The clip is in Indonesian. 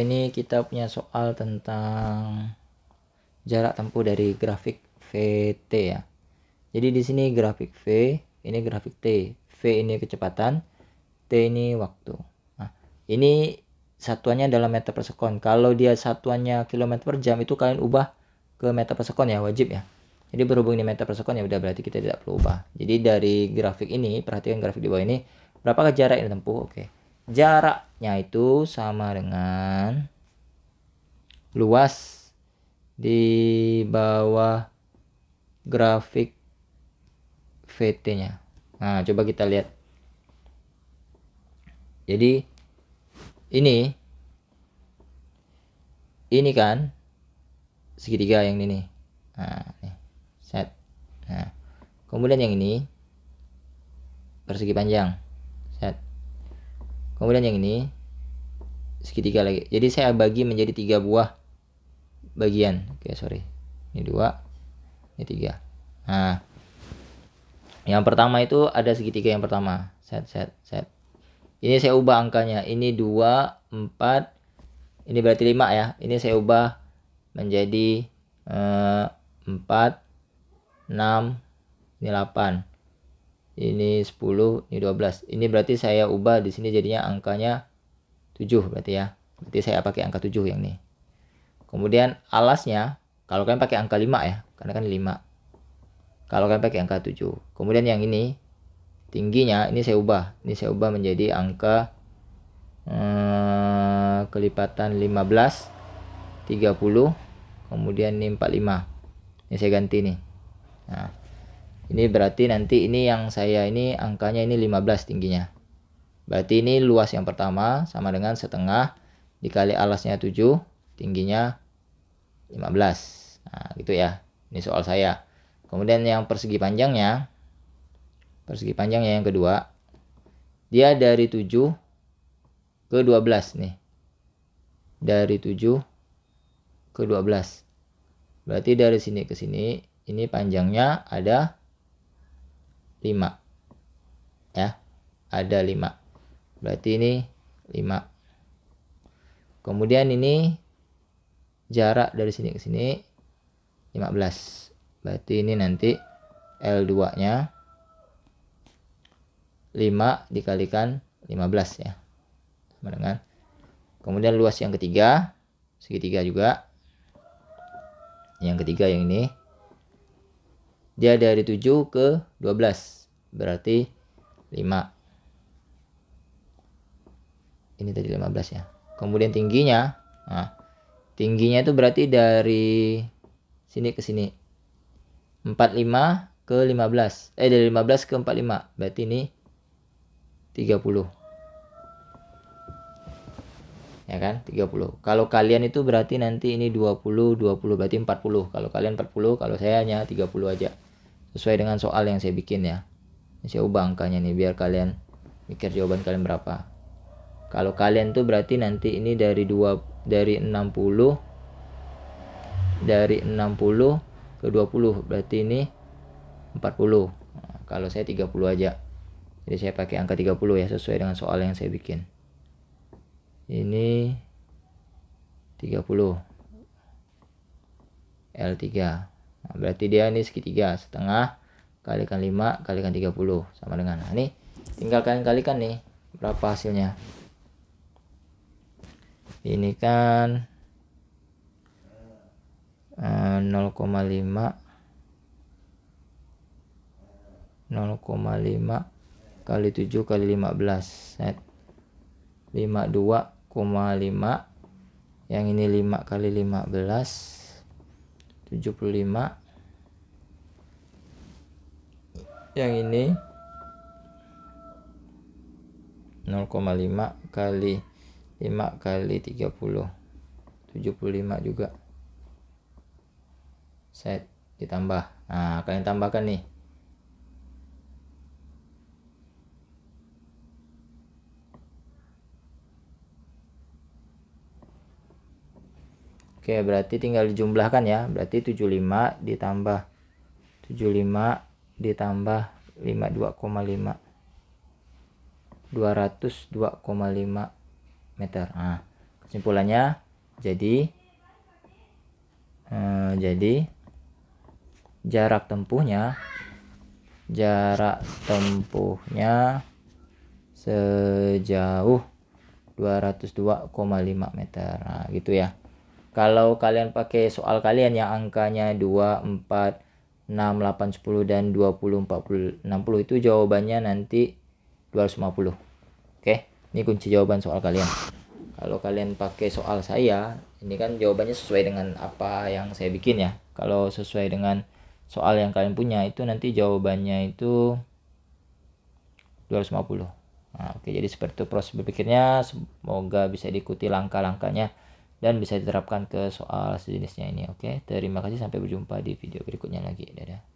ini kita punya soal tentang jarak tempuh dari grafik VT ya. Jadi di sini grafik V, ini grafik T. V ini kecepatan, T ini waktu. Nah, ini satuannya dalam meter per sekon. Kalau dia satuannya kilometer per jam itu kalian ubah ke meter per sekon ya, wajib ya. Jadi berhubung ini meter per sekon ya udah berarti kita tidak perlu ubah. Jadi dari grafik ini, perhatikan grafik di bawah ini, berapakah jarak yang ditempuh? Oke. Okay jaraknya itu sama dengan luas di bawah grafik VT-nya. Nah, coba kita lihat. Jadi ini ini kan segitiga yang ini Nah, Set. Nah, kemudian yang ini persegi panjang kemudian yang ini segitiga lagi jadi saya bagi menjadi tiga buah bagian oke sorry ini dua ini tiga nah yang pertama itu ada segitiga yang pertama set set set ini saya ubah angkanya ini dua empat ini berarti lima ya ini saya ubah menjadi eh, empat enam delapan ini 10, ini 12. Ini berarti saya ubah di sini jadinya angkanya 7 berarti ya. Berarti saya pakai angka 7 yang ini. Kemudian alasnya, kalau kalian pakai angka 5 ya, karena kan 5. Kalau kalian pakai angka 7. Kemudian yang ini, tingginya ini saya ubah. Ini saya ubah menjadi angka hmm, kelipatan 15, 30, kemudian ini 45. Ini saya ganti nih. Nah, ini berarti nanti ini yang saya ini angkanya ini 15 tingginya. Berarti ini luas yang pertama sama dengan setengah dikali alasnya 7, tingginya 15. Nah, gitu ya. Ini soal saya. Kemudian yang persegi panjangnya persegi panjangnya yang kedua. Dia dari 7 ke 12 nih. Dari 7 ke 12. Berarti dari sini ke sini ini panjangnya ada 5 ya ada 5 berarti ini 5 kemudian ini jarak dari sini ke sini 15 berarti ini nanti L2 nya 5 dikalikan 15 ya sama dengan kemudian luas yang ketiga segitiga juga yang ketiga yang ini dia dari 7 ke 12. Berarti 5. Ini tadi 15 ya. Kemudian tingginya. Nah, tingginya itu berarti dari sini ke sini. 45 ke 15. Eh dari 15 ke 45. Berarti ini 30 ya kan 30 kalau kalian itu berarti nanti ini 20 20 berarti 40 kalau kalian 40 kalau saya hanya 30 aja sesuai dengan soal yang saya bikin ya ini saya ubah angkanya nih biar kalian mikir jawaban kalian berapa kalau kalian tuh berarti nanti ini dari dua dari 60 dari 60 ke 20 berarti ini 40 nah, kalau saya 30 aja jadi saya pakai angka 30 ya sesuai dengan soal yang saya bikin ini 30 L3 Nah, berarti dia ini segitiga setengah kalikan 5 kalikan 30 sama dengan nah, ini tinggal kalian kalikan nih berapa hasilnya ini kan 0,5 eh, 0,5 kali 7 kali 15 set 52,5 yang ini 5 kali 15 75 yang ini 0,5 kali 5 kali 30 75 juga set ditambah nah kalian tambahkan nih Oke, berarti tinggal dijumlahkan ya. Berarti 75 ditambah 75 ditambah 52,5. 202,5 meter. Nah, kesimpulannya jadi eh, jadi jarak tempuhnya jarak tempuhnya sejauh 202,5 meter. Nah, gitu ya. Kalau kalian pakai soal kalian yang angkanya 2, 4, 6, 8, 10 dan 20, 40, 60 itu jawabannya nanti 250. Oke, ini kunci jawaban soal kalian. Kalau kalian pakai soal saya, ini kan jawabannya sesuai dengan apa yang saya bikin ya. Kalau sesuai dengan soal yang kalian punya itu nanti jawabannya itu 250. Nah, oke jadi seperti itu proses berpikirnya semoga bisa diikuti langkah-langkahnya dan bisa diterapkan ke soal sejenisnya ini. Oke, terima kasih sampai berjumpa di video berikutnya lagi. Dadah.